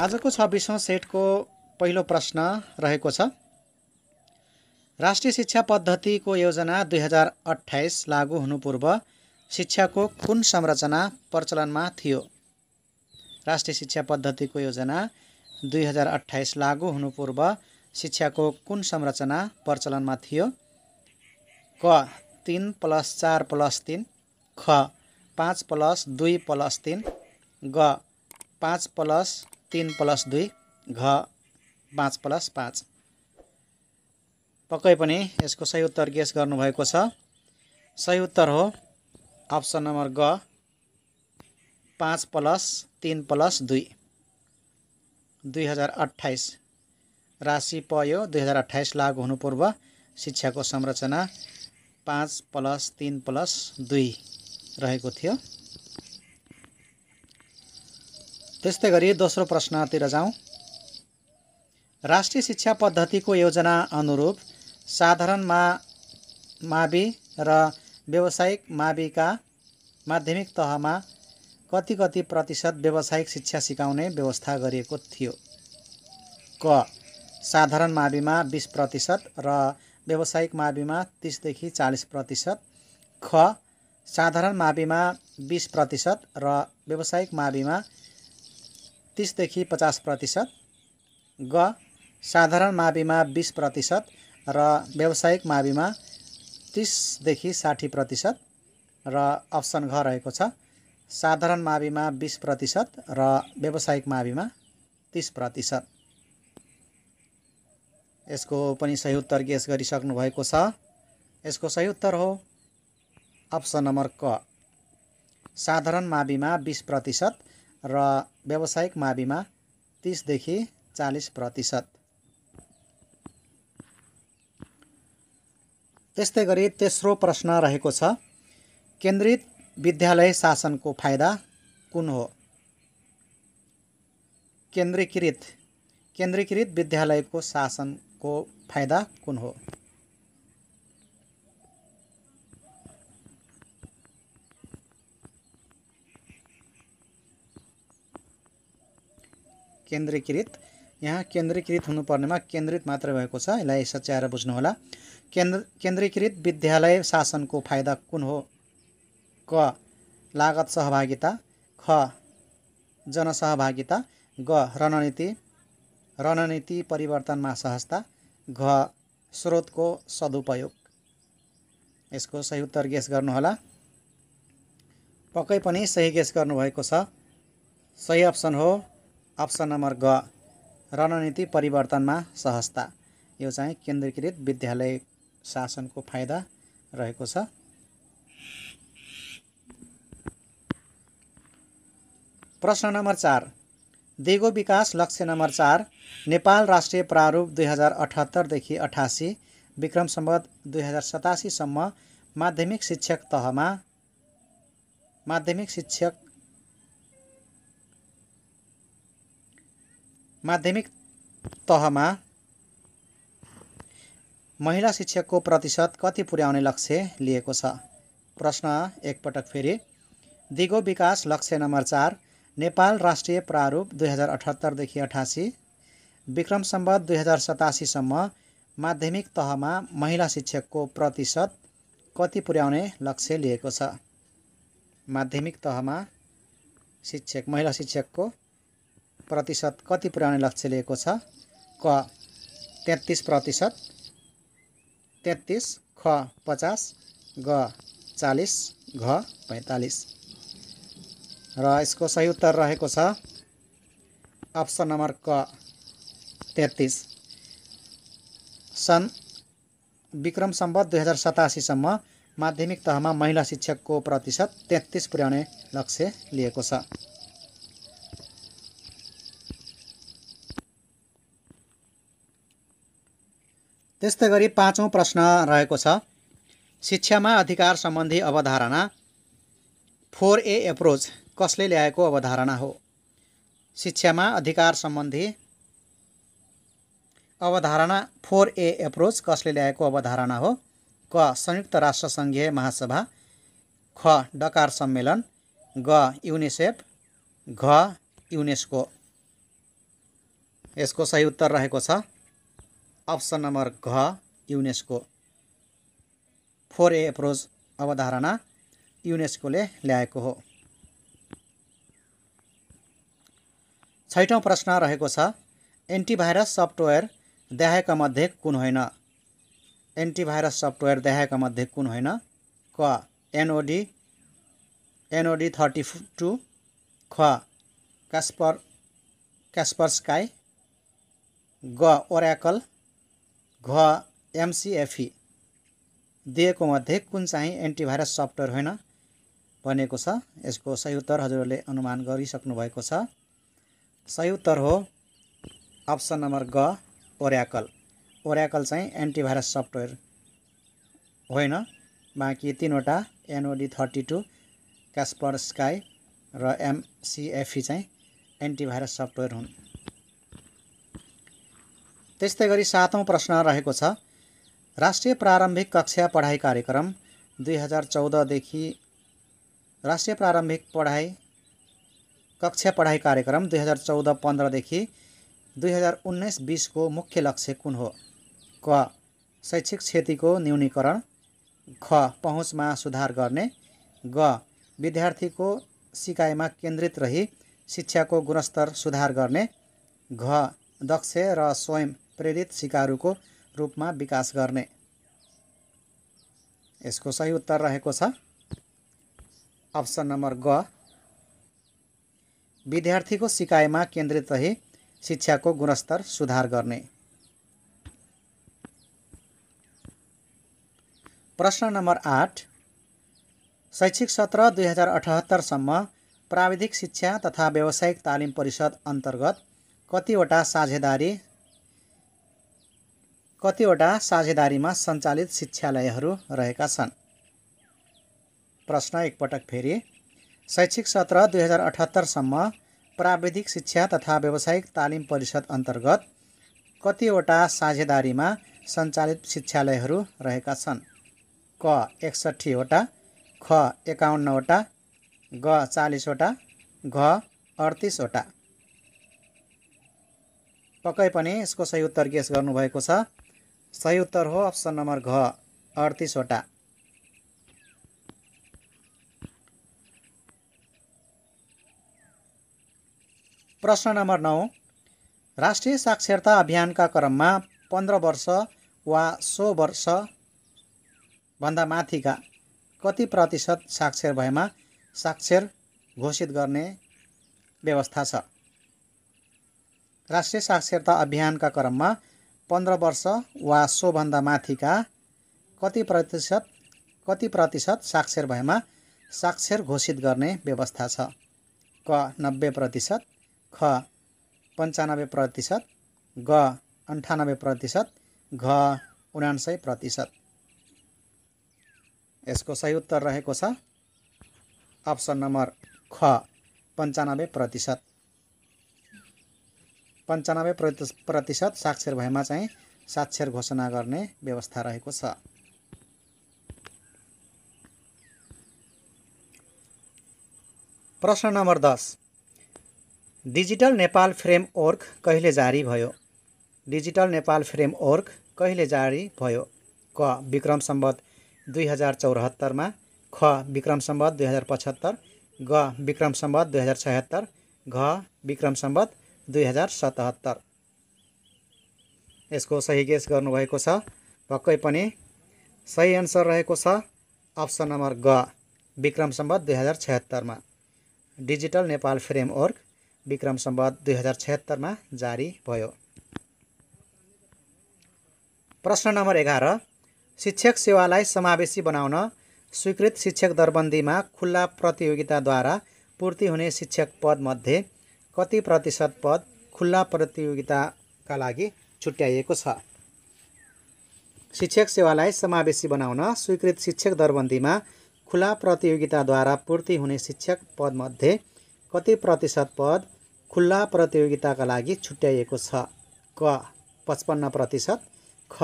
आजको छब्बिसौँ सेटको पहिलो प्रश्न रहेको छ राष्ट्रिय शिक्षा पद्धतिको योजना दुई हजार अठाइस लागु हुनु पूर्व शिक्षाको कुन संरचना प्रचलनमा थियो राष्ट्रिय शिक्षा पद्धतिको योजना दुई हजार अठाइस लागु हुनु पूर्व शिक्षाको कुन संरचना प्रचलनमा थियो क तिन प्लस चार प्लस तिन ख पाँच प्लस दुई प्लस तिन ग पाँच प्लस तिन प्लस दुई घ पाँच प्लस पाँच पक्कै पनि यसको सही उत्तर गेस गर्नुभएको छ सही उत्तर हो अप्सन नम्बर ग पाँच प्लस तिन प्लस दुई दुई हजार अठाइस राशि पयो दुई हजार अठाइस लागु हुनु पूर्व शिक्षाको संरचना पाँच प्लस तिन प्लस दुई रहेको थियो त्यस्तै गरी दोस्रो प्रश्नतिर जाउँ राष्ट्रिय शिक्षा पद्धतिको योजना अनुरूप साधारण मावि र व्यावसायिक माविका माध्यमिक तहमा कति कति प्रतिशत व्यावसायिक शिक्षा सिकाउने व्यवस्था गरिएको थियो क साधारण माविमा बिस प्रतिशत र व्यावसायिक माविमा तिसदेखि चालिस प्रतिशत ख साधारण माविमा बिस प्रतिशत र व्यावसायिक माविमा तिसदेखि पचास प्रतिशत ग साधारण माविमा बिस प्रतिशत र व्यावसायिक माविमा तिसदेखि साठी प्रतिशत र अप्सन घ रहेको छ साधारण माविमा बिस प्रतिशत र व्यावसायिक माविमा तिस प्रतिशत यसको पनि सही उत्तर गेस गरिसक्नु भएको छ यसको सही उत्तर हो अप्सन नम्बर क साधारण माविमा बिस प्रतिशत र व्यावसायिक माविमा तिसदेखि चालिस प्रतिशत त्यस्तै गरी तेस्रो प्रश्न रहेको छ केन्द्रित विद्यालय शासनको फाइदा कुन हो केन्द्रीकृत केन्द्रीकृत विद्यालयको शासनको फाइदा कुन हो केन्द्रीकृत यहाँ केन्द्रीकृत हुनुपर्नेमा केन्द्रित मात्र भएको छ यसलाई सच्याएर बुझ्नुहोला केन्द्र केन्द्रीकृत विद्यालय शासनको फाइदा कुन हो क लागत सहभागिता ख जनसहभागिता ग रणनीति रणनीति परिवर्तनमा सहजता घ स्रोतको सदुपयोग यसको सही उत्तर गेस गर्नुहोला पक्कै पनि सही गेस गर्नुभएको छ सही अप्सन हो अप्सन नम्बर ग रणनीति परिवर्तनमा सहजता यो चाहिँ केन्द्रीकृत विद्यालय शासनको फाइदा रहेको छ प्रश्न नम्बर चार दिगो विकास लक्ष्य नम्बर चार नेपाल राष्ट्रिय प्रारूप दुई हजार अठहत्तरदेखि अठासी विक्रम सम्बद्ध दुई हजार सतासीसम्म माध्यमिक शिक्षक तहमा माध्यमिक शिक्षक माध्यमिक तहमा महिला शिक्षकको प्रतिशत कति पुर्याउने लक्ष्य लिएको छ प्रश्न एकपटक फेरि दिगो विकास लक्ष्य नम्बर चार नेपाल राष्ट्रिय प्रारूप दुई हजार अठहत्तरदेखि अठासी विक्रम सम्बत दुई हजार सतासीसम्म माध्यमिक तहमा महिला शिक्षकको प्रतिशत कति पुर्याउने लक्ष्य लिएको छ माध्यमिक तहमा शिक्षक महिला शिक्षकको प्रतिशत कति पुर्याउने लक्ष्य लिएको छ क तेत्तिस प्रतिशत तेत्तिस ख पचास ग चालिस घ पैँतालिस र यसको सही उत्तर रहेको छ अप्सन नम्बर क तेत्तिस सन् विक्रम सम्बत दुई हजार सतासीसम्म माध्यमिक तहमा महिला शिक्षकको प्रतिशत तेत्तिस पुर्याउने लक्ष्य लिएको छ त्यस्तै गरी पाँचौँ प्रश्न रहेको छ शिक्षामा अधिकार सम्बन्धी अवधारणा फोर ए एप्रोच कसले ल्याएको अवधारणा हो शिक्षामा अधिकार सम्बन्धी अवधारणा फोर ए एप्रोच कसले ल्याएको अवधारणा हो क संयुक्त राष्ट्र राष्ट्रसङ्घीय महासभा ख डकार सम्मेलन ग युनिसेफ घ युनेस्को यसको सही उत्तर रहेको छ अप्सन नम्बर घ युनेस्को फोर ए एप्रोच अवधारणा युनेस्कोले ल्याएको हो छैठौँ प्रश्न रहेको छ एन्टिभाइरस सफ्टवेयर देखाएका मध्ये कुन होइन एन्टिभाइरस सफ्टवेयर देखाएका मध्ये कुन होइन क एनओडी एनओडी थर्टी टू ख क्यास्पर क्यास्पर स्काई ग ओराकल घ एमसिएफई e। दिएको मध्ये कुन चाहिँ एन्टिभाइरस सफ्टवेयर होइन भनेको छ यसको सही उत्तर हजुरहरूले अनुमान गरिसक्नु भएको छ सही उत्तर हो अप्सन नम्बर ग ओर्याकल ओर्याकल चाहिँ एन्टिभाइरस सफ्टवेयर होइन बाँकी तिनवटा NOD thirty two Kaspersky र एमसिएफई e चाहिँ एन्टिभाइरस सफ्टवेयर हुन् त्यस्तै गरी सातौँ प्रश्न रहेको छ राष्ट्रिय प्रारम्भिक कक्षा पढाइ कार्यक्रम दुई हजार चौधदेखि राष्ट्रिय प्रारम्भिक पढाइ कक्षा पढाइ कार्यक्रम दुई हजार चौध पन्ध्रदेखि दुई हजार उन्नाइस बिसको मुख्य लक्ष्य कुन हो क शैक्षिक क्षतिको न्यूनीकरण ख पहुँचमा सुधार गर्ने ग विद्यार्थीको सिकाइमा केन्द्रित रही शिक्षाको गुणस्तर सुधार गर्ने घ दक्ष र स्वयं प्रेरित सिकारुको रूपमा विकास गर्ने यसको सही उत्तर रहेको छ अप्सन नम्बर ग विद्यार्थीको सिकाइमा केन्द्रित रही शिक्षाको गुणस्तर सुधार गर्ने प्रश्न नम्बर आठ शैक्षिक सत्र दुई हजार अठहत्तरसम्म प्राविधिक शिक्षा तथा व्यावसायिक तालिम परिषद अन्तर्गत कतिवटा साझेदारी कतिवटा साझेदारीमा सञ्चालित शिक्षालयहरू रहेका छन् प्रश्न एकपटक फेरि शैक्षिक सत्र दुई हजार अठहत्तरसम्म प्राविधिक शिक्षा तथा व्यावसायिक तालिम परिषद अन्तर्गत कतिवटा साझेदारीमा सञ्चालित शिक्षालयहरू रहेका छन् क एकसट्ठीवटा ख एकाउन्नवटा ग चालिसवटा घ अडतिसवटा पक्कै पनि यसको सही उत्तर गेस गर्नुभएको छ सही उत्तर हो अप्सन नम्बर घ अडतिसवटा प्रश्न नम्बर नौ राष्ट्रिय साक्षरता अभियानका क्रममा पन्ध्र वर्ष वा सो वर्षभन्दा माथिका कति प्रतिशत साक्षर भएमा साक्षर घोषित गर्ने व्यवस्था छ राष्ट्रिय साक्षरता अभियानका क्रममा पन्ध्र वर्ष वा सोभन्दा माथिका कति प्रतिशत कति प्रतिशत साक्षर भएमा साक्षर घोषित गर्ने व्यवस्था छ क नब्बे प्रतिशत ख पन्चानब्बे प्रतिशत ग अन्ठानब्बे प्रतिशत घ उनान्सय प्रतिशत यसको सही उत्तर रहेको छ अप्सन नम्बर ख पन्चानब्बे प्रतिशत पन्चानब्बे प्रतिशत साक्षर भएमा चाहिँ साक्षर घोषणा गर्ने व्यवस्था रहेको छ प्रश्न नम्बर दस डिजिटल नेपाल फ्रेमवर्क कहिले जारी भयो डिजिटल नेपाल फ्रेमवर्क कहिले जारी भयो क विक्रम सम्बत दुई हजार चौहत्तरमा ख विक्रम सम्बत दुई हजार पचहत्तर ग विक्रम सम्बत दुई हजार छयत्तर घ विक्रम सम्बत दुई हजार यसको सही गेस गर्नुभएको छ पक्कै पनि सही एन्सर रहेको छ अप्सन नम्बर ग विक्रम सम्बत दुई हजार छत्तरमा डिजिटल नेपाल फ्रेमवर्क विक्रम सम्बत दुई हजार छत्तरमा जारी भयो प्रश्न नम्बर एघार शिक्षक सेवालाई समावेशी बनाउन स्वीकृत शिक्षक दरबन्दीमा खुल्ला प्रतियोगिताद्वारा पूर्ति हुने शिक्षक पदमध्ये कति प्रतिशत पद खुल्ला प्रतियोगिताका लागि छुट्याइएको छ शिक्षक सेवालाई समावेशी बनाउन स्वीकृत शिक्षक दरबन्दीमा खुला प्रतियोगिताद्वारा पूर्ति हुने शिक्षक पदमध्ये कति प्रतिशत पद खुल्ला प्रतियोगिताका लागि छुट्याइएको छ क पचपन्न प्रतिशत ख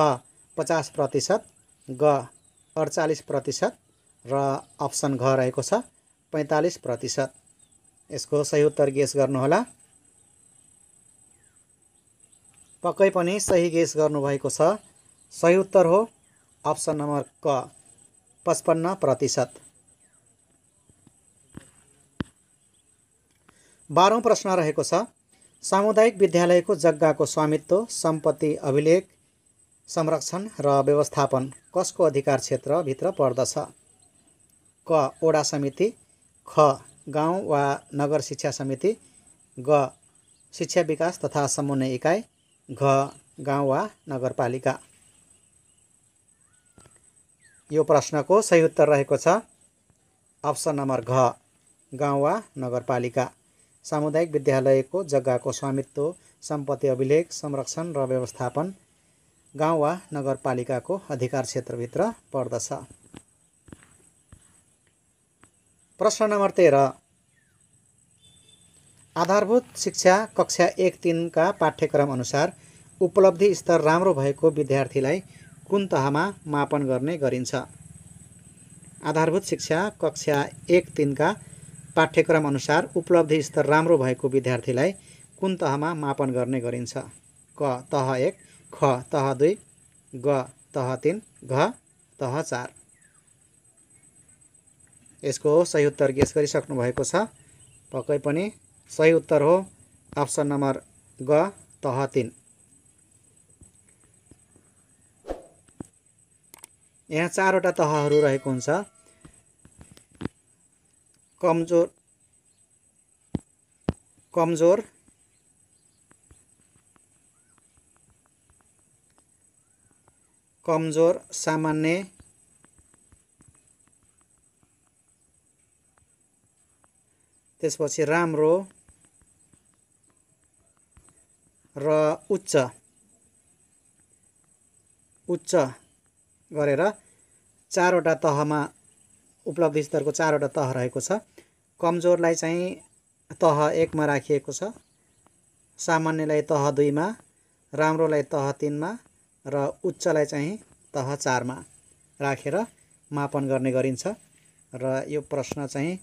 पचास प्रतिशत ग अडचालिस प्रतिशत र अप्सन घ रहेको छ पैँतालिस प्रतिशत यसको सही उत्तर गेस गर्नुहोला पक्कै पनि सही गेस गर्नुभएको छ सही उत्तर हो अप्सन नम्बर क पचपन्न प्रतिशत बाह्रौँ प्रश्न रहेको छ सामुदायिक विद्यालयको जग्गाको स्वामित्व सम्पत्ति अभिलेख संरक्षण र व्यवस्थापन कसको अधिकार क्षेत्रभित्र पर्दछ क ओडा समिति ख गाउँ वा नगर शिक्षा समिति ग शिक्षा विकास तथा समन्वय इकाइ घ गाउँ वा नगरपालिका यो प्रश्नको सही उत्तर रहेको छ अप्सन नम्बर घ गाउँ वा नगरपालिका सामुदायिक विद्यालयको जग्गाको स्वामित्व सम्पत्ति अभिलेख संरक्षण र व्यवस्थापन गाउँ वा नगरपालिकाको अधिकार क्षेत्रभित्र पर्दछ प्रश्न नम्बर तेह्र आधारभूत शिक्षा कक्षा एक तिनका पाठ्यक्रम अनुसार उपलब्धि स्तर राम्रो भएको विद्यार्थीलाई कुन तहमा मापन गर्ने गरिन्छ आधारभूत शिक्षा कक्षा एक तिनका पाठ्यक्रम अनुसार उपलब्धि स्तर राम्रो भएको विद्यार्थीलाई कुन तहमा मापन गर्ने गरिन्छ क तह एक ख तह दुई ग तह तिन घ तह चार यसको सही उत्तर गेस गरिसक्नु भएको छ पक्कै पनि सही उत्तर हो अप्सन नम्बर ग तह तिन यहाँ चारवटा तहहरू रहेको हुन्छ कमजोर कमजोर कमजोर सामान्य त्यसपछि राम्रो र उच्च उच्च गरेर चारवटा तहमा उपलब्धि स्तरको चारवटा तह रहेको छ कमजोरलाई चाहिँ तह एकमा राखिएको छ सामान्यलाई तह दुईमा राम्रोलाई तह तिनमा र उच्चलाई चाहिँ तह चारमा राखेर मापन गर्ने गरिन्छ र यो प्रश्न चाहिँ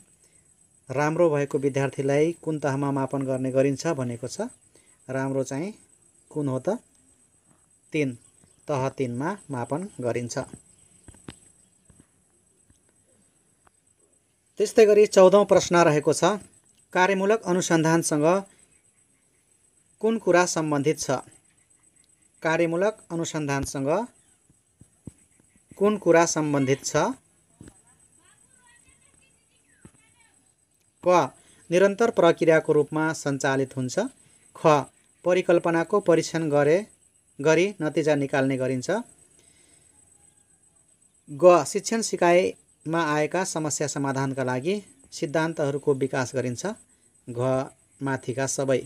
राम्रो भएको विद्यार्थीलाई कुन तहमा मापन गर्ने गरिन्छ भनेको छ राम्रो चाहिँ कुन हो त तिन तह तिनमा मापन गरिन्छ त्यस्तै गरी चौधौँ प्रश्न रहेको छ कार्यमूलक अनुसन्धानसँग कुन कुरा सम्बन्धित छ कार्यमूलक अनुसन्धानसँग कुन कुरा सम्बन्धित छ क निरन्तर प्रक्रियाको रूपमा सञ्चालित हुन्छ ख परिकल्पनाको परीक्षण गरे गरी नतिजा निकाल्ने गरिन्छ ग शिक्षण सिकाइमा आएका समस्या समाधानका लागि सिद्धान्तहरूको विकास गरिन्छ घ माथिका सबै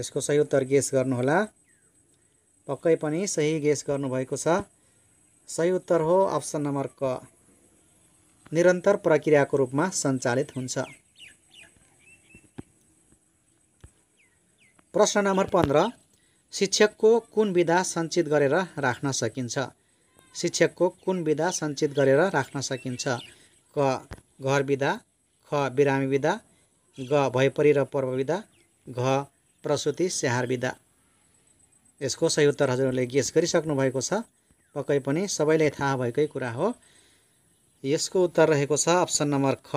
यसको सही उत्तर गेस गर्नुहोला पक्कै पनि सही गेस गर्नुभएको छ सही उत्तर हो अप्सन नम्बर क निरन्तर प्रक्रियाको रूपमा सञ्चालित हुन्छ प्रश्न नम्बर पन्ध्र शिक्षकको कुन विधा सञ्चित गरेर राख्न सकिन्छ शिक्षकको कुन विधा सञ्चित गरेर राख्न सकिन्छ क घर विधा ख बिरामी विधा ग भयपरि र पर्व विधा घ प्रसुति स्याहार विधा यसको सही उत्तर हजुरहरूले गेस गरिसक्नु भएको छ पक्कै पनि सबैलाई थाहा भएकै कुरा हो यसको उत्तर रहेको छ अप्सन नम्बर ख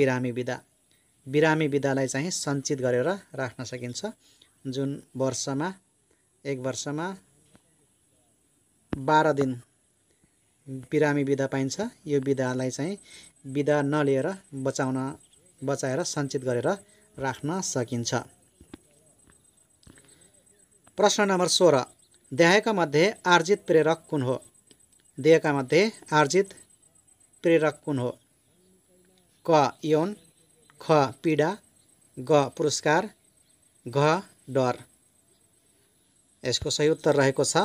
बिरामी विधा बिरामी विधालाई चाहिँ सञ्चित गरेर राख्न सकिन्छ जुन वर्षमा एक वर्षमा बाह्र दिन बिरामी विधा पाइन्छ यो विधालाई चाहिँ विधा नलिएर बचाउन बचाएर सञ्चित गरेर राख्न सकिन्छ प्रश्न नम्बर सोह्र देहका मध्ये आर्जित प्रेरक कुन हो देहका मध्ये आर्जित प्रेरक कुन हो क यौन ख पीडा ग पुरस्कार घ डर यसको सही उत्तर रहेको छ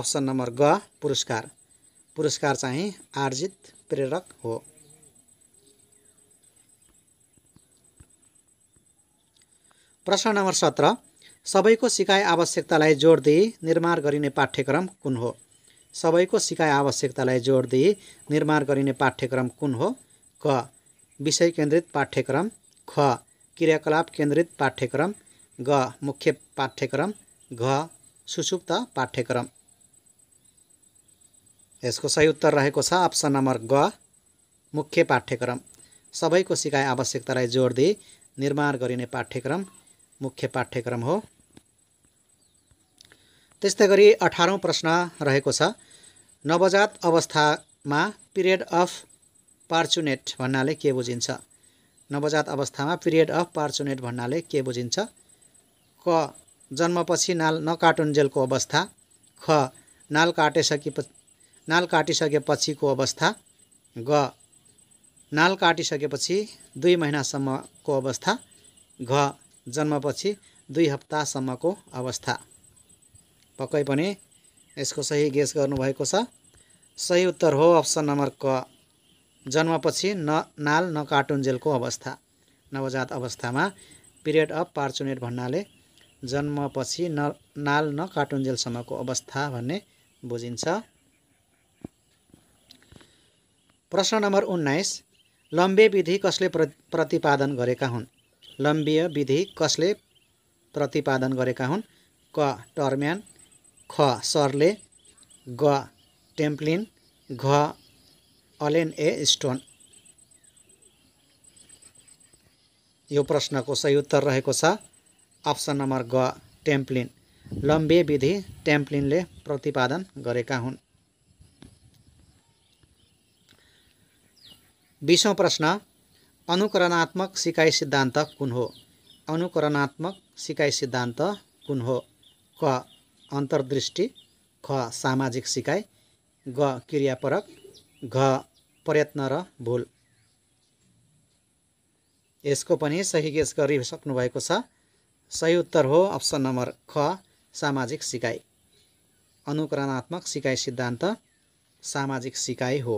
अप्सन नम्बर ग पुरस्कार पुरस्कार चाहिँ आर्जित प्रेरक हो प्रश्न नम्बर सत्र सबैको सिकाइ आवश्यकतालाई जोड दिई निर्माण गरिने पाठ्यक्रम कुन हो सबैको सिकाइ आवश्यकतालाई जोड दिए निर्माण गरिने पाठ्यक्रम कुन हो क विषय केन्द्रित पाठ्यक्रम ख क्रियाकलाप केन्द्रित पाठ्यक्रम ग मुख्य पाठ्यक्रम घ सुसुप्त पाठ्यक्रम यसको सही उत्तर रहेको छ अप्सन नम्बर ग मुख्य पाठ्यक्रम सबैको सिकाइ आवश्यकतालाई जोड दिई निर्माण गरिने पाठ्यक्रम मुख्य पाठ्यक्रम हो त्यस्तै गरी अठारौँ प्रश्न रहेको छ नवजात अवस्थामा पिरियड अफ पार्चुनेट भन्नाले के बुझिन्छ नवजात अवस्थामा पिरियड अफ पार्चुनेट भन्नाले के बुझिन्छ क जन्मपछि नाल नकाटुन्जेलको अवस्था ख नाल काटिसके नाल काटिसकेपछिको अवस्था ग नाल काटिसकेपछि दुई महिनासम्मको अवस्था घ जन्मपछि दुई हप्तासम्मको अवस्था पक्कै पनि यसको सही गेस गर्नुभएको छ सही उत्तर हो अप्सन नम्बर क जन्मपछि न नाल न कार्टुन्जेलको अवस्था नवजात अवस्थामा पिरियड अफ पार्चुनेट भन्नाले जन्मपछि न नाल न कार्टुन्जेलसम्मको अवस्था भन्ने बुझिन्छ प्रश्न नम्बर उन्नाइस लम्बे विधि कसले प्रतिपादन गरेका हुन् लम्बीय विधि कसले प्रतिपादन गरेका हुन् क टर्म्यान ख सरले ग टेम्प्लिन घ अलेन ए स्टोन यो प्रश्नको सही उत्तर रहेको छ अप्सन नम्बर ग टेम्प्लिन लम्बे विधि टेम्प्लिनले प्रतिपादन गरेका हुन् बिसौँ प्रश्न अनुकरणात्मक सिकाइ सिद्धान्त कुन हो अनुकरणात्मक सिकाइ सिद्धान्त कुन हो क अन्तर्दृष्टि ख सामाजिक सिकाइ ग क्रियापरक घ प्रयत्न र भुल यसको पनि सही गेस गरिसक्नु भएको छ सही उत्तर हो अप्सन नम्बर ख सामाजिक सिकाइ अनुकरणात्मक सिकाइ सिद्धान्त सामाजिक सिकाइ हो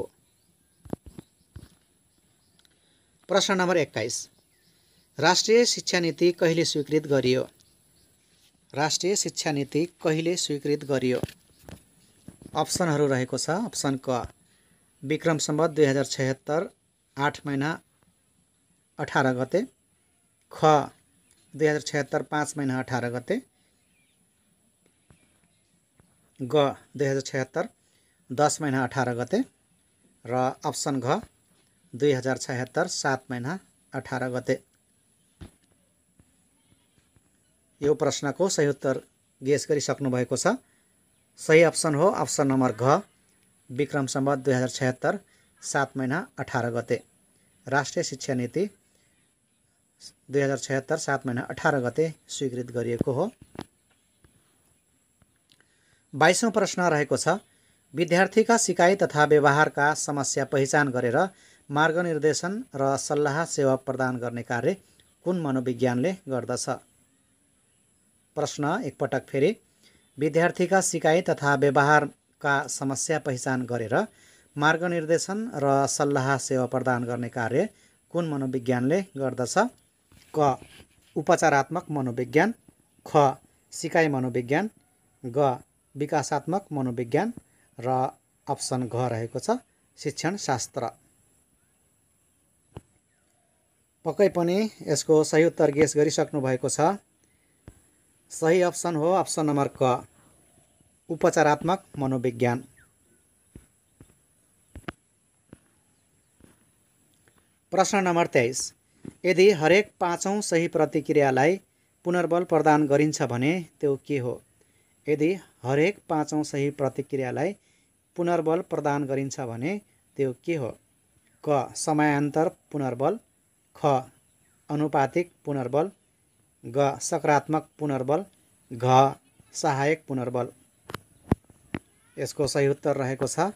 प्रश्न नम्बर एक्काइस राष्ट्रिय शिक्षा नीति कहिले स्वीकृत गरियो राष्ट्रिय शिक्षा नीति कहिले स्वीकृत गरियो अप्सनहरू रहेको छ अप्सन क विक्रम सम्बत दुई हजार छत्तर आठ महिना अठार गते ख दुई हजार छत्तर पाँच महिना अठार गते ग दुई हजार छत्तर दस महिना अठार गते र अप्सन घ दुई हजार छत्तर सात महिना अठार गते यो प्रश्नको सही उत्तर गेस गरिसक्नु भएको छ सही अप्सन हो अप्सन नम्बर घ विक्रम सम्बत दुई हजार छत्तर सात महिना अठार गते राष्ट्रिय शिक्षा नीति दुई हजार छत्तर सात महिना अठार गते स्वीकृत गरिएको हो बाइसौँ प्रश्न रहेको छ विद्यार्थीका सिकाइ तथा व्यवहारका समस्या पहिचान गरेर मार्गनिर्देशन र सल्लाह सेवा प्रदान गर्ने कार्य कुन मनोविज्ञानले गर्दछ प्रश्न एकपटक फेरि विद्यार्थीका सिकाइ तथा व्यवहारका समस्या पहिचान गरेर मार्गनिर्देशन र सल्लाह सेवा प्रदान गर्ने कार्य कुन मनोविज्ञानले गर्दछ क उपचारात्मक मनोविज्ञान ख सिकाइ मनोविज्ञान ग विकासात्मक मनोविज्ञान र अप्सन घ रहेको छ शिक्षण शास्त्र पक्कै पनि यसको सही उत्तर गेस गरिसक्नु भएको छ सही अप्सन हो अप्सन नम्बर क उपचारात्मक मनोविज्ञान प्रश्न नम्बर तेइस यदि हरेक पाँचौँ सही प्रतिक्रियालाई पुनर्बल प्रदान गरिन्छ भने त्यो के हो यदि हरेक पाँचौँ सही प्रतिक्रियालाई पुनर्बल प्रदान गरिन्छ भने त्यो के हो क समयान्तर पुनर्बल ख अनुपातिक पुनर्बल ग सकारात्मक पुनर्बल घ सहायक पुनर्बल यसको सही उत्तर रहेको छ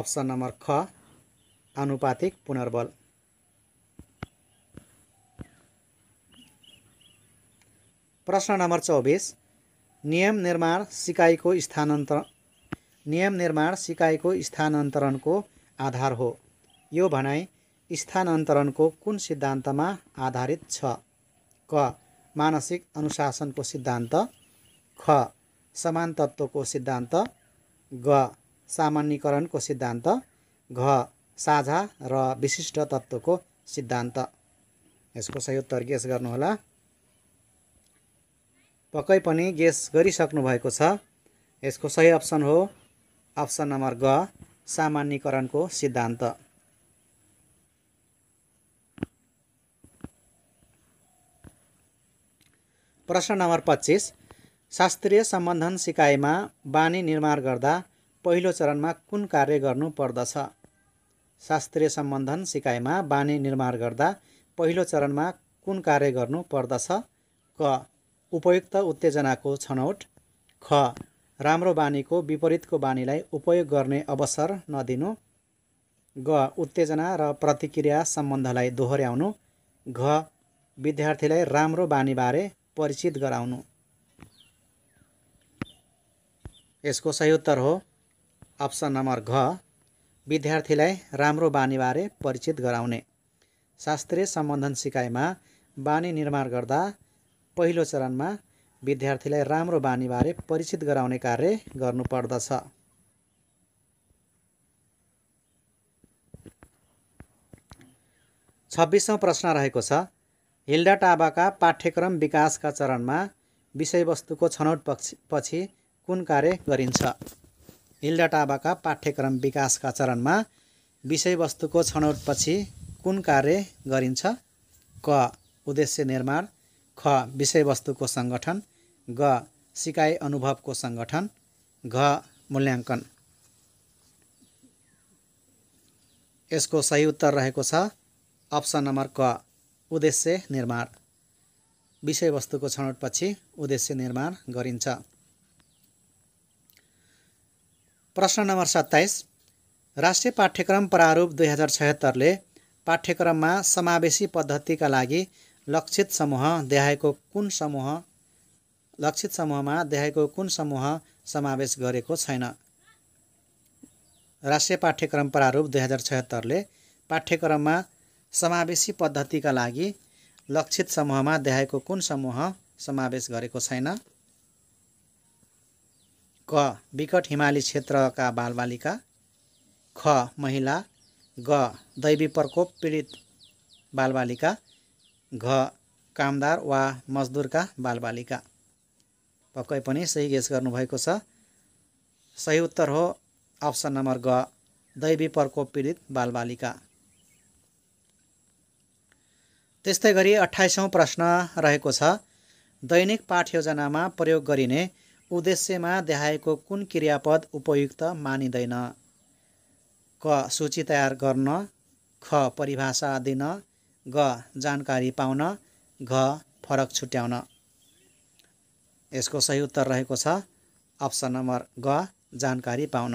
अप्सन नम्बर ख आनुपातिक पुनर्बल प्रश्न नम्बर चौबिस नियम निर्माण सिकाइको स्थानान्तरण नियम निर्माण सिकाइको स्थानान्तरणको आधार हो यो भनाइ स्थानान्तरणको कुन सिद्धान्तमा आधारित छ क मानसिक अनुशासनको सिद्धान्त ख समान तत्त्वको सिद्धान्त ग सामान्यकरणको सिद्धान्त घ साझा र विशिष्ट तत्त्वको सिद्धान्त यसको सही उत्तर गेस गर्नुहोला पक्कै पनि गेस गरिसक्नु भएको छ यसको सही अप्सन हो अप्सन नम्बर ग सामान्यकरणको सिद्धान्त प्रश्न नम्बर पच्चिस शास्त्रीय सम्बन्धन सिकाइमा बानी निर्माण गर्दा पहिलो चरणमा कुन कार्य गर्नु पर्दछ शास्त्रीय सम्बन्धन सिकाइमा बानी निर्माण गर्दा पहिलो चरणमा कुन कार्य गर्नु पर्दछ क उपयुक्त उत्तेजनाको छनौट ख राम्रो बानीको विपरीतको बानीलाई उपयोग गर्ने अवसर नदिनु ग उत्तेजना र प्रतिक्रिया सम्बन्धलाई दोहोऱ्याउनु घ विद्यार्थीलाई राम्रो बानीबारे परिचित गराउनु यसको सही उत्तर हो अप्सन नम्बर घ विद्यार्थीलाई राम्रो बानीबारे परिचित गराउने शास्त्रीय सम्बन्धन सिकाइमा बानी निर्माण गर्दा पहिलो चरणमा विद्यार्थीलाई राम्रो बानीबारे परिचित गराउने कार्य गर्नुपर्दछ छब्बिसौँ प्रश्न रहेको छ हिल्डा टाबाका पाठ्यक्रम विकासका चरणमा विषयवस्तुको छनौट पछि पछि कुन कार्य गरिन्छ हिल्डा टाबाका पाठ्यक्रम विकासका चरणमा विषयवस्तुको छनौटपछि कुन कार्य गरिन्छ क उद्देश्य निर्माण ख विषयवस्तुको सङ्गठन ग सिकाइ अनुभवको सङ्गठन घ मूल्याङ्कन यसको सही उत्तर रहेको छ अप्सन नम्बर क उद्देश्य निर्माण विषयवस्तुको छनौटपछि उद्देश्य निर्माण गरिन्छ प्रश्न नम्बर सत्ताइस राष्ट्रिय पाठ्यक्रम प्रारूप दुई हजार छयत्तरले पाठ्यक्रममा समावेशी पद्धतिका लागि लक्षित समूह देहायको कुन समूह लक्षित समूहमा देहायको कुन समूह समावेश गरेको छैन राष्ट्रिय पाठ्यक्रम प्रारूप दुई हजार छयत्तरले पाठ्यक्रममा समावेशी पद्धतिका लागि लक्षित समूहमा देखाएको कुन समूह समावेश गरेको छैन क विकट हिमाली क्षेत्रका बालबालिका ख महिला ग दैवी प्रकोप पीडित बालबालिका घ कामदार वा मजदुरका बालबालिका पक्कै पनि सही गेस गर्नुभएको छ सही उत्तर हो अप्सन नम्बर ग दैवी प्रकोप पीडित बालबालिका त्यस्तै गरी अठाइसौँ प्रश्न रहेको छ दैनिक पाठ योजनामा प्रयोग गरिने उद्देश्यमा देखाएको कुन क्रियापद उपयुक्त मानिँदैन क सूची तयार गर्न ख परिभाषा दिन ग जानकारी पाउन घ फरक छुट्याउन यसको सही उत्तर रहेको छ अप्सन नम्बर ग जानकारी पाउन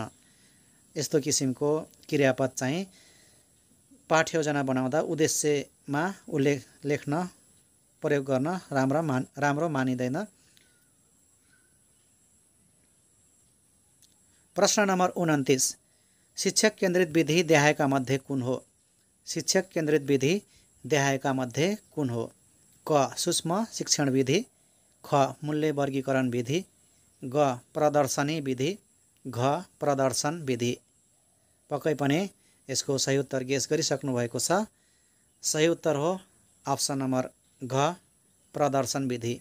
यस्तो किसिमको क्रियापद चाहिँ पाठ योजना बनाउँदा उद्देश्य मा उल्लेख लेख्न प्रयोग गर्न राम्रो मान राम्रो मानिँदैन प्रश्न नम्बर उन्तिस शिक्षक केन्द्रित विधि देहाएका मध्ये कुन हो शिक्षक केन्द्रित विधि देहाएका मध्ये कुन हो क सूक्ष्म शिक्षण विधि ख मूल्य वर्गीकरण विधि ग प्रदर्शनी विधि घ प्रदर्शन विधि पक्कै पनि यसको सही उत्तर गेस गरिसक्नु भएको छ सही उत्तर हो अप्सन नम्बर घ प्रदर्शन विधि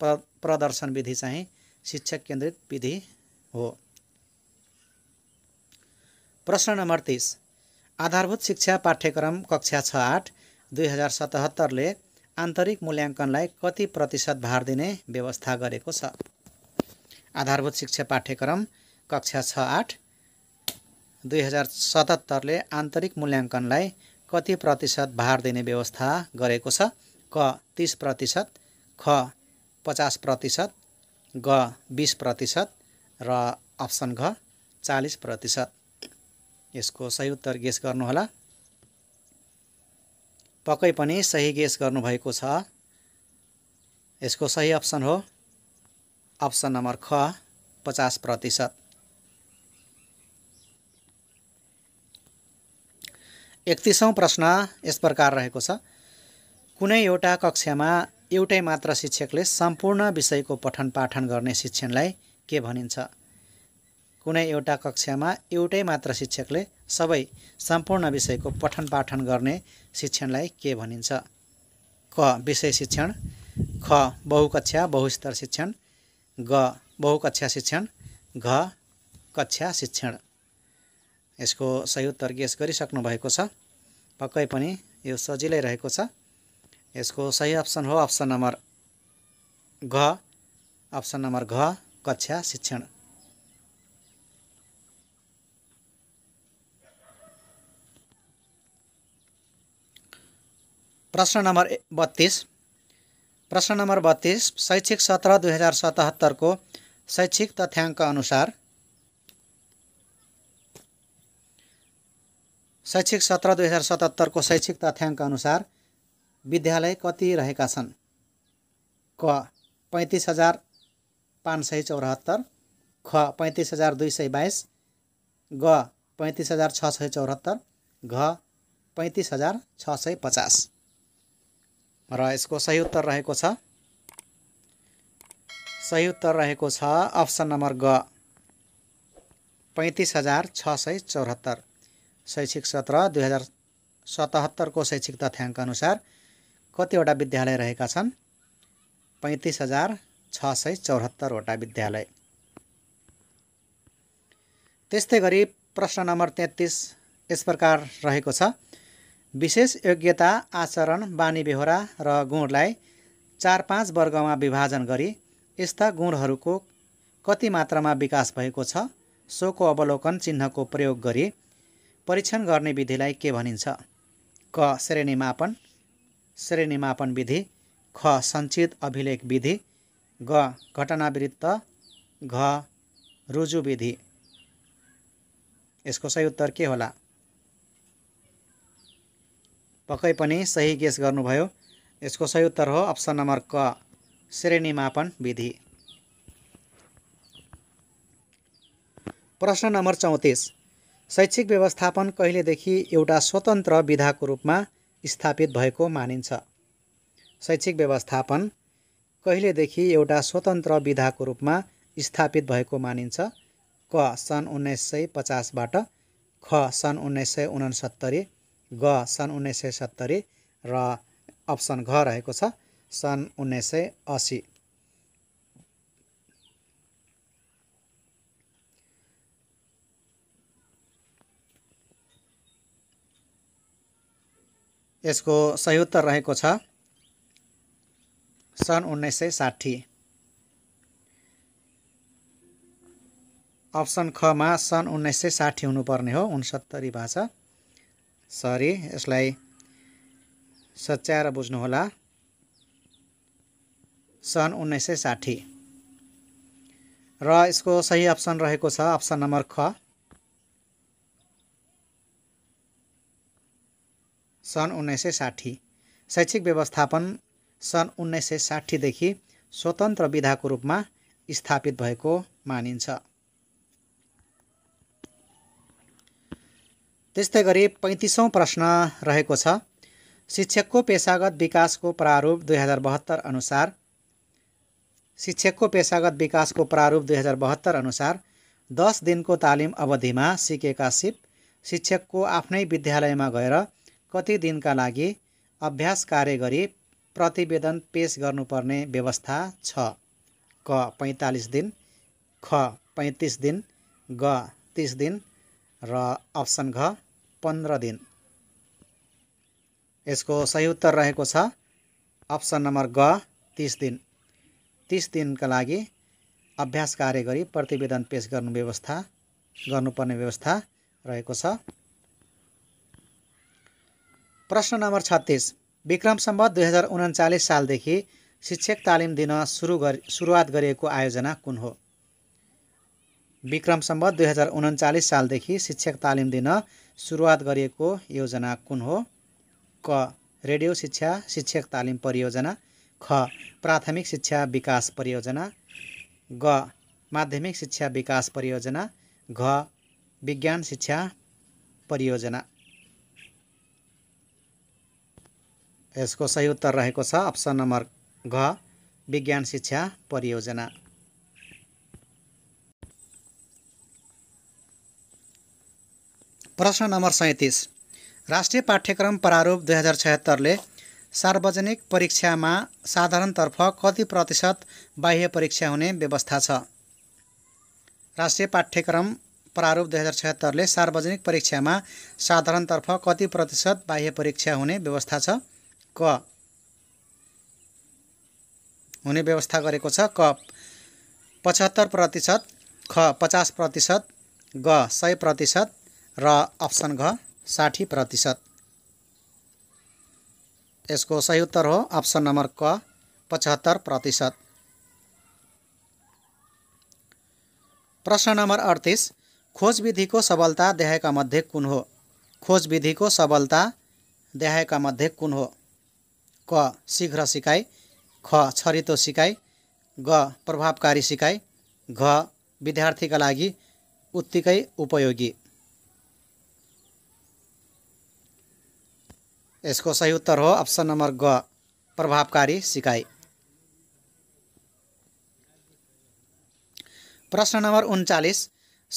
प्र प्रदर्शन विधि चाहिँ शिक्षक केन्द्रित विधि हो प्रश्न नम्बर तिस आधारभूत शिक्षा पाठ्यक्रम कक्षा छ आठ दुई हजार सतहत्तरले आन्तरिक मूल्याङ्कनलाई कति प्रतिशत भार दिने व्यवस्था गरेको छ आधारभूत शिक्षा पाठ्यक्रम कक्षा छ आठ दुई हजार सतहत्तरले आन्तरिक मूल्याङ्कनलाई कति प्रतिशत भार दिने व्यवस्था गरेको छ क तिस प्रतिशत ख पचास प्रतिशत ग बिस प्रतिशत र अप्सन घ चालिस प्रतिशत यसको सही उत्तर गेस गर्नुहोला पक्कै पनि सही गेस गर्नुभएको छ यसको सही अप्सन हो अप्सन नम्बर ख पचास प्रतिशत एकतिसौँ प्रश्न यस प्रकार रहेको छ कुनै एउटा कक्षामा एउटै मात्र शिक्षकले सम्पूर्ण विषयको पठन पाठन गर्ने शिक्षणलाई के भनिन्छ कुनै एउटा कक्षामा एउटै मात्र शिक्षकले सबै सम्पूर्ण विषयको पठन पाठन गर्ने शिक्षणलाई के भनिन्छ क विषय शिक्षण ख बहुकक्षा बहुस्तर शिक्षण ग बहुकक्षा शिक्षण घ कक्षा शिक्षण यसको सही उत्तर गेस गरिसक्नु भएको छ पक्कै पनि यो सजिलै रहेको छ यसको सही अप्सन हो अप्सन नम्बर घ अप्सन नम्बर घ कक्षा शिक्षण प्रश्न नम्बर बत्तिस प्रश्न नम्बर बत्तिस शैक्षिक सत्र दुई हजार सतहत्तरको शैक्षिक तथ्याङ्क अनुसार शैक्षिक सत्र दुई हजार सतहत्तरको शैक्षिक तथ्याङ्क अनुसार विद्यालय कति रहेका छन् क पैँतिस हजार पाँच सय चौरात्तर ख पैँतिस हजार दुई सय बाइस ग पैँतिस हजार छ सय चौरात्तर घ पैँतिस हजार छ सय पचास र यसको सही उत्तर रहेको छ सही उत्तर रहेको छ अप्सन नम्बर ग पैँतिस हजार छ सय चौरात्तर शैक्षिक सत्र दुई हजार सतहत्तरको शैक्षिक तथ्याङ्क अनुसार कतिवटा विद्यालय रहेका छन् पैँतिस हजार छ सय चौहत्तरवटा विद्यालय त्यस्तै गरी प्रश्न नम्बर तेत्तिस यस प्रकार रहेको छ विशेष योग्यता आचरण बानी बेहोरा र गुणलाई चार पाँच वर्गमा विभाजन गरी यस्ता गुणहरूको कति मात्रामा विकास भएको छ सोको अवलोकन चिह्नको प्रयोग गरी परीक्षण गर्ने विधिलाई के भनिन्छ क श्रेणीमापन श्रेणीमापन विधि ख सञ्चित अभिलेख विधि ग घटनावृत्त घ रुजु विधि यसको सही उत्तर के होला पक्कै पनि सही गेस गर्नुभयो यसको सही उत्तर हो अप्सन नम्बर क श्रेणीमापन विधि प्रश्न नम्बर चौतिस शैक्षिक व्यवस्थापन कहिलेदेखि एउटा स्वतन्त्र विधाको रूपमा स्थापित भएको मानिन्छ शैक्षिक व्यवस्थापन कहिलेदेखि एउटा स्वतन्त्र विधाको रूपमा स्थापित भएको मानिन्छ क सन् उन्नाइस सय पचासबाट ख सन् उन्नाइस सय उनसत्तरी ग सन् उन्नाइस सय सत्तरी र अप्सन घ रहेको छ सन् उन्नाइस सय असी यसको सही उत्तर रहेको छ सन् उन्नाइस सय साठी अप्सन खमा सन् उन्नाइस सय साठी हुनुपर्ने हो उनसत्तरी भाषा सरी यसलाई सच्याएर बुझ्नुहोला सन् उन्नाइस सय साठी र यसको सही अप्सन रहेको छ अप्सन नम्बर ख सन् उन्नाइस सय साठी शैक्षिक व्यवस्थापन सन् उन्नाइस सय साठीदेखि स्वतन्त्र विधाको रूपमा स्थापित भएको मानिन्छ त्यस्तै गरी पैँतिसौँ प्रश्न रहेको छ शिक्षकको पेसागत विकासको प्रारूप दुई हजार बहत्तर अनुसार शिक्षकको पेसागत विकासको प्रारूप दुई हजार बहत्तर अनुसार दस दिनको तालिम अवधिमा सिकेका सिप शिक्षकको आफ्नै विद्यालयमा गएर कति दिनका लागि अभ्यास कार्य गरी प्रतिवेदन पेस गर्नुपर्ने व्यवस्था छ क पैँतालिस दिन ख पैँतिस दिन ग तिस दिन र अप्सन घ पन्ध्र दिन यसको सही उत्तर रहेको छ अप्सन नम्बर ग तिस दिन तिस दिनका लागि अभ्यास कार्य गरी प्रतिवेदन पेस गर्नु व्यवस्था गर्नुपर्ने व्यवस्था रहेको छ प्रश्न नम्बर छत्तिस विक्रम सम्बत दुई हजार उन्चालिस सालदेखि शिक्षक तालिम दिन सुरु गर सुरुवात गरिएको आयोजना कुन हो विक्रम सम्बत दुई हजार उन्चालिस सालदेखि शिक्षक तालिम दिन सुरुवात गरिएको योजना कुन हो क रेडियो शिक्षा शिक्षक तालिम परियोजना ख प्राथमिक शिक्षा विकास परियोजना ग माध्यमिक शिक्षा विकास परियोजना घ विज्ञान शिक्षा परियोजना यसको सही उत्तर रहेको छ अप्सन नम्बर घ विज्ञान शिक्षा परियोजना प्रश्न नम्बर सैँतिस राष्ट्रिय पाठ्यक्रम प्रारूप दुई हजार छत्तरले सार्वजनिक परीक्षामा साधारणतर्फ कति प्रतिशत बाह्य परीक्षा हुने व्यवस्था छ राष्ट्रिय पाठ्यक्रम प्रारूप दुई हजार छत्तरले सार्वजनिक परीक्षामा साधारणतर्फ कति प्रतिशत बाह्य परीक्षा हुने व्यवस्था छ क हुने व्यवस्था गरेको छ क पचहत्तर प्रतिशत ख पचास प्रतिशत ग सय प्रतिशत र अप्सन घ साठी प्रतिशत यसको सही उत्तर हो अप्सन नम्बर क पचहत्तर प्रतिशत प्रश्न नम्बर अडतिस खोजविधिको सबलता देखाएका मध्ये कुन हो खोजविधिको सबलता देहाएका मध्ये कुन हो क शीघ्र सिकाइ ख छरितो सिकाइ ग प्रभावकारी सिकाइ घ विद्यार्थीका लागि उत्तिकै उपयोगी यसको सही उत्तर हो अप्सन नम्बर ग प्रभावकारी सिकाइ प्रश्न नम्बर उन्चालिस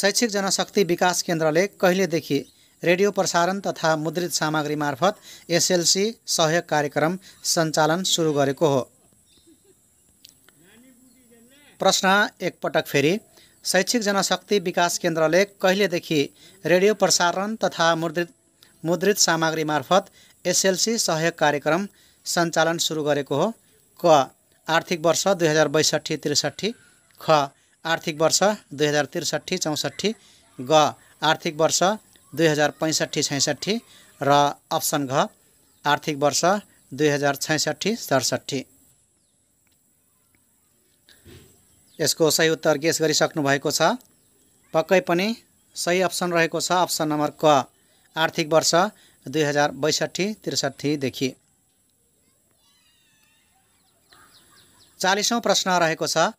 शैक्षिक जनशक्ति विकास केन्द्रले कहिलेदेखि रेडियो प्रसारण तथा मुद्रित सामग्री मार्फत एसएलसी सहयोग कार्यक्रम सञ्चालन सुरु गरेको हो प्रश्न एकपटक फेरि शैक्षिक जनशक्ति विकास केन्द्रले कहिलेदेखि रेडियो प्रसारण तथा मुद्रित मुद्रित सामग्री मार्फत एसएलसी सहयोग कार्यक्रम सञ्चालन सुरु गरेको हो क आर्थिक वर्ष दुई हजार बैसठी त्रिसठी ख आर्थिक वर्ष दुई हजार त्रिसठी चौसठी ग आर्थिक वर्ष दुई हजार र अप्सन घ आर्थिक वर्ष दुई हजार छैसठी यसको सही उत्तर गेस गरिसक्नु भएको छ पक्कै पनि सही अप्सन रहेको छ अप्सन नम्बर क आर्थिक वर्ष दुई हजार बैसठी त्रिसठीदेखि चालिसौँ प्रश्न रहेको छ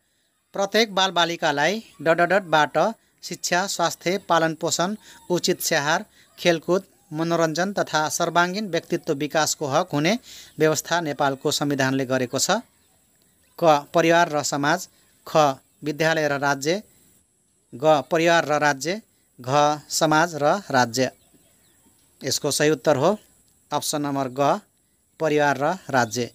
प्रत्येक बालबालिकालाई डडडबाट शिक्षा स्वास्थ्य पालन पोषण उचित स्याहार खेलकुद मनोरञ्जन तथा सर्वाङ्गीण व्यक्तित्व विकासको हक हुने व्यवस्था नेपालको संविधानले गरेको छ क परिवार र समाज ख विद्यालय र राज्य ग परिवार र राज्य घ समाज र राज्य यसको सही उत्तर हो अप्सन नम्बर ग परिवार र राज्य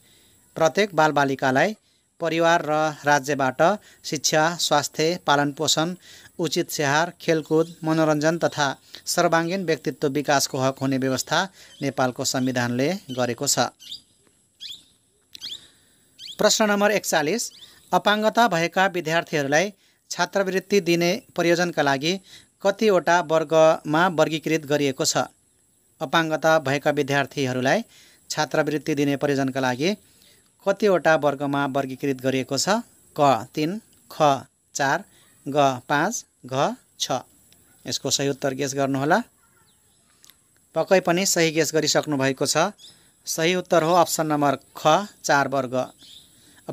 प्रत्येक बालबालिकालाई परिवार र राज्यबाट शिक्षा स्वास्थ्य पालन पोषण उचित स्याहार खेलकुद मनोरञ्जन तथा सर्वाङ्गीण व्यक्तित्व विकासको हक हुने व्यवस्था नेपालको संविधानले गरेको छ प्रश्न नम्बर एकचालिस अपाङ्गता भएका विद्यार्थीहरूलाई छात्रवृत्ति दिने प्रयोजनका लागि कतिवटा वर्गमा वर्गीकृत गरिएको छ अपाङ्गता भएका विद्यार्थीहरूलाई छात्रवृत्ति दिने प्रयोजनका लागि कतिवटा वर्गमा वर्गीकृत गरिएको छ क तिन ख चार ग पाँच घ छ यसको सही उत्तर गेस गर्नुहोला पक्कै पनि सही गेस गरिसक्नु भएको छ सही उत्तर हो अप्सन नम्बर ख चार वर्ग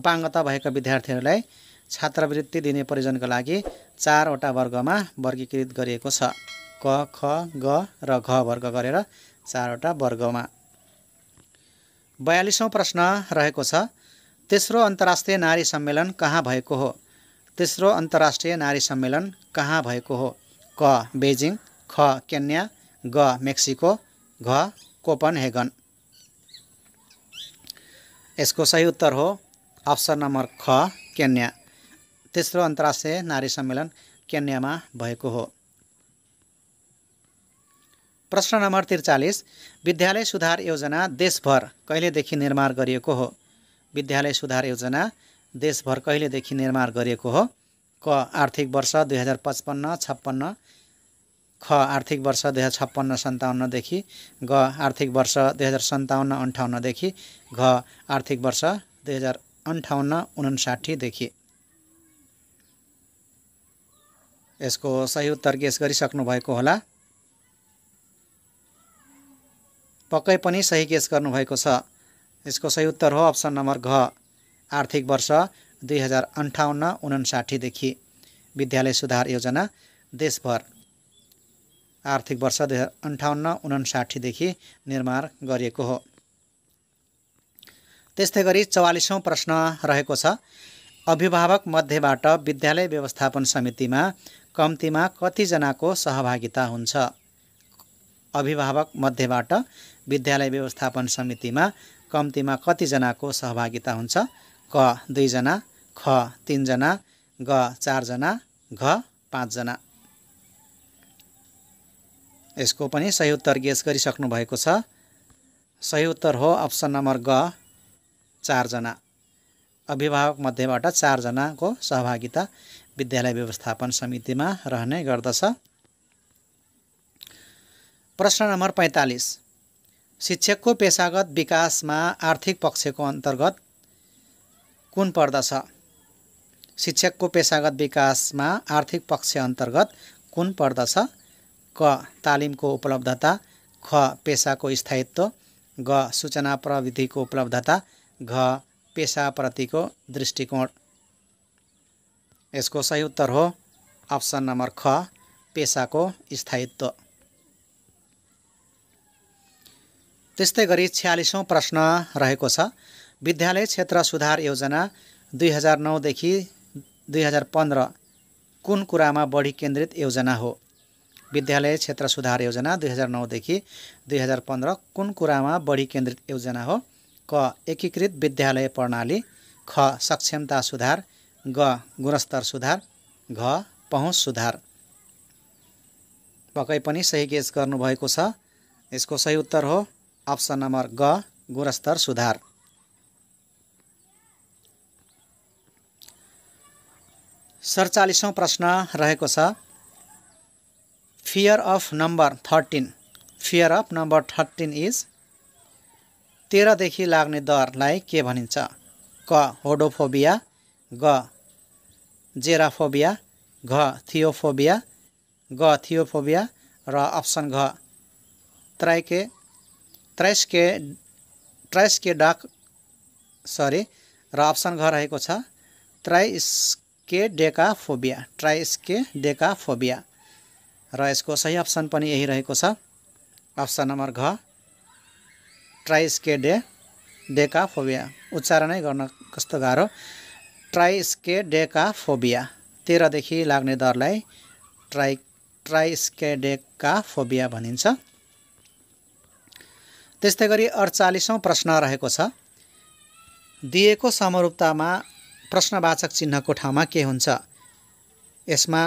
अपाङ्गता भएका विद्यार्थीहरूलाई छात्रवृत्ति दिने परिजनको लागि चारवटा वर्गमा वर्गीकृत गरिएको छ क ख ग र घ वर्ग गरेर चारवटा वर्गमा बयालिसौँ प्रश्न रहेको छ तेस्रो अन्तर्राष्ट्रिय नारी सम्मेलन कहाँ भएको हो तेस्रो अन्तर्राष्ट्रिय नारी सम्मेलन कहाँ भएको हो क बेजिङ ख केन्या ग मेक्सिको घ कोपनहेगन यसको सही उत्तर हो अप्सन नम्बर ख केन्या तेस्रो अन्तर्राष्ट्रिय नारी सम्मेलन केन्यामा भएको हो प्रश्न नम्बर त्रिचालिस विद्यालय सुधार योजना देशभर कहिलेदेखि निर्माण गरिएको हो विद्यालय सुधार योजना देशभर कहिलेदेखि निर्माण गरिएको हो क आर्थिक वर्ष दुई हजार पचपन्न छप्पन्न ख आर्थिक वर्ष दुई हजार छप्पन्न सन्ताउन्नदेखि ग आर्थिक वर्ष दुई हजार सन्ताउन्न अन्ठाउन्नदेखि घ आर्थिक वर्ष दुई हजार अन्ठाउन्न उन्साठीदेखि यसको सही उत्तर गेस गरिसक्नु भएको होला पक्कै पनि सही गेस गर्नुभएको छ यसको सही उत्तर हो अप्सन नम्बर घ आर्थिक वर्ष दुई हजार अन्ठाउन्न उनासाठीदेखि विद्यालय सुधार योजना देशभर आर्थिक वर्ष दुई हजार अन्ठाउन्न उनासाठीदेखि निर्माण गरिएको हो त्यस्तै गरी चौवालिसौँ प्रश्न रहेको छ अभिभावक मध्येबाट विद्यालय व्यवस्थापन समितिमा कम्तीमा कतिजनाको सहभागिता हुन्छ अभिभावक मध्येबाट विद्यालय व्यवस्थापन समितिमा कम्तीमा कतिजनाको सहभागिता हुन्छ क दुईजना ख तिनजना ग चारजना घ पाँचजना यसको पनि सही उत्तर गेस गरिसक्नु भएको छ सही उत्तर हो अप्सन नम्बर ग चारजना अभिभावक मध्येबाट चारजनाको सहभागिता विद्यालय व्यवस्थापन समितिमा रहने गर्दछ प्रश्न नम्बर पैँतालिस शिक्षकको पेसागत विकासमा आर्थिक पक्षको अन्तर्गत कुन पर्दछ शिक्षकको पेसागत विकासमा आर्थिक पक्ष अन्तर्गत कुन पर्दछ क तालिमको उपलब्धता ख पेसाको स्थायित्व ग सूचना प्रविधिको उपलब्धता घ पेसाप्रतिको दृष्टिकोण यसको सही उत्तर हो अप्सन नम्बर ख पेसाको स्थायित्व त्यस्तै गरी छ्यालिसौँ प्रश्न रहेको छ विद्यालय क्षेत्र सुधार योजना दुई हजार नौदेखि दुई हजार पन्ध्र कुन कुरामा बढी केन्द्रित योजना हो विद्यालय क्षेत्र सुधार योजना दुई हजार नौदेखि दुई हजार पन्ध्र कुन कुरामा बढी केन्द्रित योजना हो क एकीकृत विद्यालय प्रणाली ख सक्षमता सुधार ग गुणस्तर सुधार घ पहुँच सुधार पक्कै पनि सही गेज गर्नुभएको छ यसको सही उत्तर हो अप्सन नम्बर ग गुणस्तर सुधार सडचालिसौँ प्रश्न रहेको छ fear of number thirteen fear of number thirteen is तेह्रदेखि लाग्ने दरलाई के भनिन्छ क होडोफोबिया ग जेराफोबिया घ थियोफोबिया ग थियोफोबिया र अप्सन घ त्राइके त्राइसके ट्राइसके डाक सरी र अप्सन घ रहेको छ त्राइस के डेकाफोबिया ट्राइस्के डेकाफोबिया र यसको सही अप्सन पनि यही रहेको छ अप्सन नम्बर घ ट्राइस डे डेकाफोबिया उच्चारणै गर्न कस्तो गाह्रो ट्राइस्केडेकाफोबिया डेकाफोबिया तेह्रदेखि लाग्ने दरलाई ट्राइ ट्राइस्केडेकाफोबिया डेकाफोबिया भनिन्छ त्यस्तै गरी अडचालिसौँ प्रश्न रहेको छ दिएको समरूपतामा प्रश्नवाचक चिन्हको ठाउँमा के हुन्छ यसमा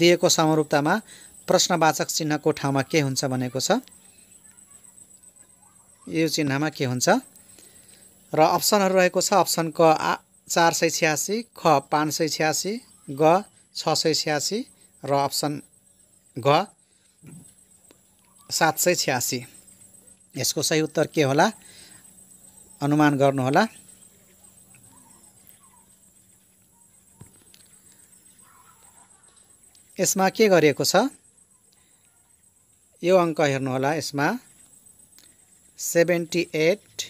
दिएको समरूपतामा प्रश्नवाचक चिन्हको ठाउँमा के हुन्छ भनेको छ यो चिन्हमा के हुन्छ र अप्सनहरू रहेको छ अप्सन क आ चार सय छ्यासी ख पाँच सय छ्यासी ग छ सय छ्यासी र अप्सन घ सात सय छ्यासी यसको सही उत्तर के होला अनुमान गर्नुहोला यसमा के गरिएको छ यो अङ्क हेर्नुहोला यसमा seventy eight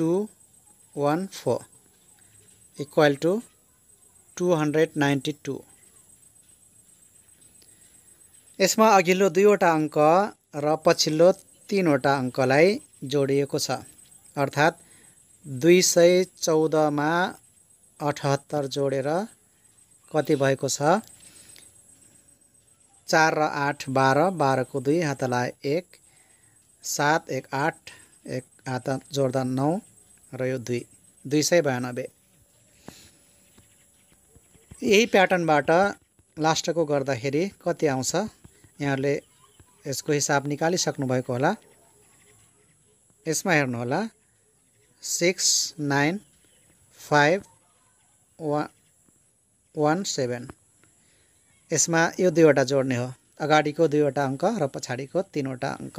two one four equal to two hundred ninety two यसमा अघिल्लो दुईवटा अङ्क र पछिल्लो तिनवटा अङ्कलाई जोडिएको छ अर्थात् दुई सय चौधमा अठहत्तर जोडेर कति भएको छ चार र आठ बाह्र बाह्रको दुई हातलाई एक सात एक आठ एक हात जोड्दा नौ र यो दुई दुई सय बयानब्बे यही प्याटर्नबाट लास्टको गर्दाखेरि कति आउँछ यहाँले यसको हिसाब निकालिसक्नुभएको होला यसमा हेर्नुहोला six nine five one one seven यसमा यो दुईवटा जोड्ने हो अगाडिको दुईवटा अङ्क र पछाडिको तिनवटा अङ्क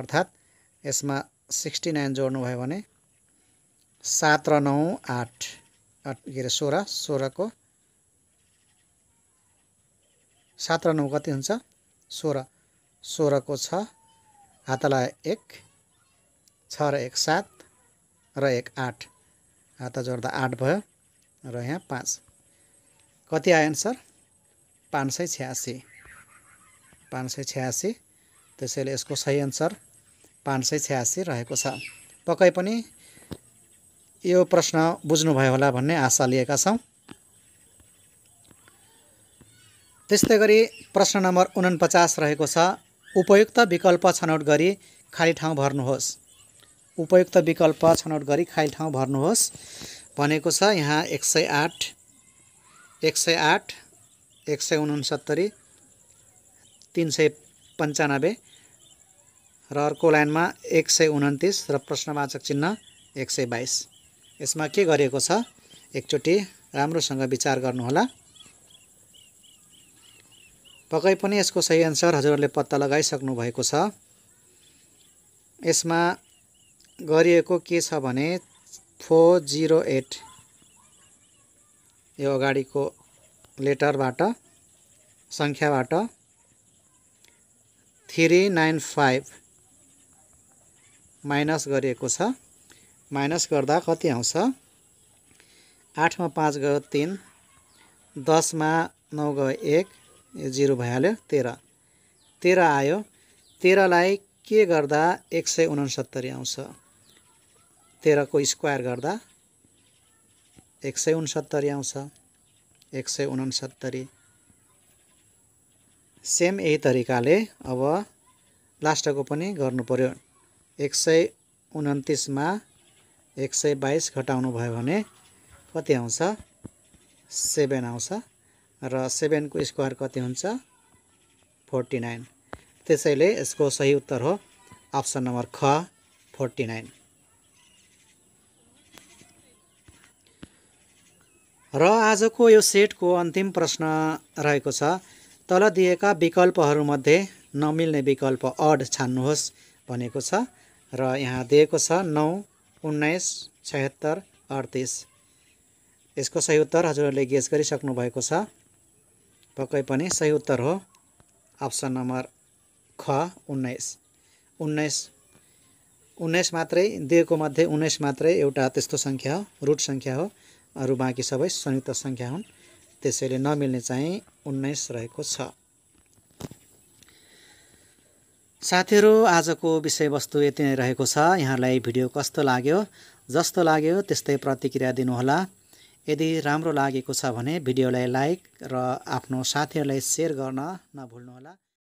अर्थात् यसमा सिक्सटी नाइन जोड्नुभयो भने सात र नौ आठ के अरे सोह्र सोह्रको सात र नौ कति हुन्छ सोह्र सोह्रको छ हातलाई एक छ र एक सात र एक आठ हात जोड्दा आठ भयो र यहाँ पाँच कति आयो एन्सर पाँच सय छ्यासी पाँच सय छ्यासी त्यसैले यसको सही एन्सर पाँच सय छ्यासी रहेको छ पक्कै पनि यो प्रश्न बुझ्नुभयो होला भन्ने आशा लिएका छौँ त्यस्तै गरी प्रश्न नम्बर उनपचास रहेको छ उपयुक्त विकल्प छनौट गरी खाली ठाउँ भर्नुहोस् उपयुक्त विकल्प छनौट गरी खाली ठाउँ भर्नुहोस् भनेको छ यहाँ एक सय आठ एक सय आठ एक सय उनसत्तरी तिन सय पन्चानब्बे र अर्को लाइनमा एक सय उन्तिस र प्रश्नवाचक चिन्ह एक सय बाइस यसमा के गरिएको छ एकचोटि राम्रोसँग विचार गर्नुहोला पक्कै पनि यसको सही एन्सर हजुरहरूले पत्ता लगाइसक्नु भएको छ यसमा गरिएको के छ भने फोर जिरो एट यो अगाडिको लेटरबाट सङ्ख्याबाट थ्री नाइन फाइभ माइनस गरिएको छ माइनस गर्दा कति आउँछ आठमा पाँच गयो तिन दसमा नौ गयो एक जिरो भइहाल्यो तेह्र तेह्र आयो तेह्रलाई के गर्दा एक सय उनसत्तरी आउँछ तेह्रको स्क्वायर गर्दा एक सय उनसत्तरी आउँछ एक सय उनसत्तरी सेम यही तरिकाले अब लास्टको पनि गर्नु पऱ्यो एक सय उन्तिसमा एक सय बाइस घटाउनु भयो भने कति आउँछ सेभेन आउँछ र सेभेनको स्क्वायर कति हुन्छ फोर्टी नाइन त्यसैले यसको सही उत्तर हो अप्सन नम्बर ख फोर्टी नाइन र आजको यो सेटको अन्तिम प्रश्न रहेको छ तल दिएका विकल्पहरूमध्ये नमिल्ने विकल्प अड छान्नुहोस् भनेको छ र यहाँ दिएको छ नौ उन्नाइस छत्तर अडतिस यसको सही उत्तर हजुरहरूले गेस गरिसक्नु भएको छ पक्कै पनि सही उत्तर हो अप्सन नम्बर ख उन्नाइस उन्नाइस उन्नाइस मात्रै दिएको मध्ये उन्नाइस मात्रै एउटा त्यस्तो सङ्ख्या हो रुट सङ्ख्या हो अरू बाँकी सबै संयुक्त सङ्ख्या हुन् त्यसैले नमिल्ने चाहिँ उन्नाइस रहेको छ साथीहरू आजको विषयवस्तु यति नै रहेको छ यहाँलाई भिडियो कस्तो लाग्यो जस्तो लाग्यो त्यस्तै प्रतिक्रिया दिनुहोला यदि राम्रो लागेको छ भने भिडियोलाई लाइक र आफ्नो साथीहरूलाई सेयर गर्न नभुल्नुहोला